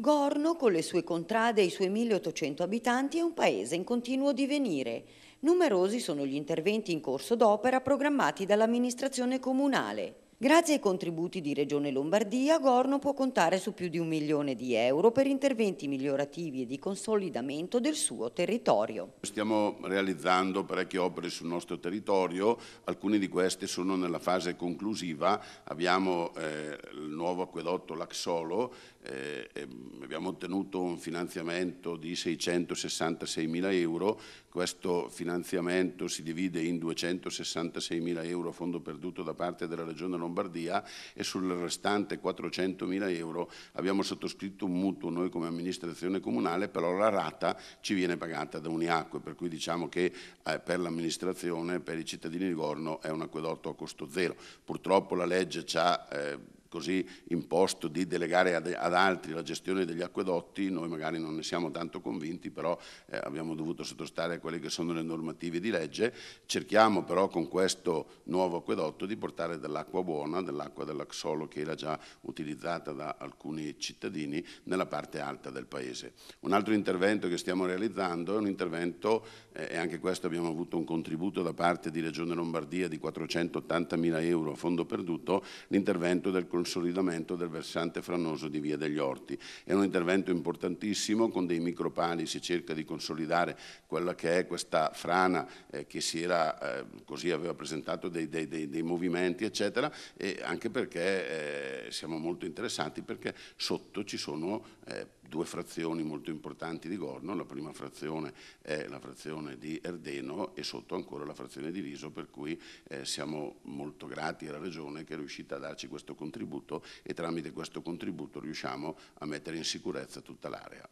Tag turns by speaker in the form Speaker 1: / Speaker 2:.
Speaker 1: Gorno, con le sue contrade e i suoi 1800 abitanti, è un paese in continuo divenire. Numerosi sono gli interventi in corso d'opera programmati dall'amministrazione comunale. Grazie ai contributi di Regione Lombardia, Gorno può contare su più di un milione di euro per interventi migliorativi e di consolidamento del suo territorio.
Speaker 2: Stiamo realizzando parecchie opere sul nostro territorio, alcune di queste sono nella fase conclusiva, abbiamo eh, il nuovo acquedotto Laxolo, eh, ehm, abbiamo ottenuto un finanziamento di 666 mila euro, questo finanziamento si divide in 266 mila euro a fondo perduto da parte della Regione Lombardia e sul restante 400 mila euro abbiamo sottoscritto un mutuo noi come amministrazione comunale, però la rata ci viene pagata da Uniacque, per cui diciamo che eh, per l'amministrazione, per i cittadini di Gorno è un acquedotto a costo zero. Purtroppo la legge ci ha... Eh, così imposto di delegare ad, ad, altri la gestione degli acquedotti, noi magari non ne siamo tanto convinti, però eh, abbiamo dovuto sottostare a quelle che sono le normative di legge, cerchiamo però con questo nuovo acquedotto di portare dell'acqua buona, dell'acqua dell'Axolo che era già utilizzata da alcuni cittadini nella parte alta del paese. Un altro intervento che stiamo realizzando è un intervento, eh, e anche questo abbiamo avuto un contributo da parte di Regione Lombardia di 480 mila euro a fondo perduto, l'intervento del consolidamento del versante franoso di Via degli Orti. È un intervento importantissimo, con dei micropani si cerca di consolidare quella che è questa frana eh, che si era, eh, così aveva presentato dei, dei, dei, dei, movimenti, eccetera, e anche perché eh, siamo molto interessati perché sotto ci sono eh, due frazioni molto importanti di Gorno, la prima frazione è la frazione di Erdeno e sotto ancora la frazione di Riso, per cui eh, siamo molto grati alla Regione che è riuscita a darci questo contributo e tramite questo contributo riusciamo a mettere in sicurezza tutta l'area.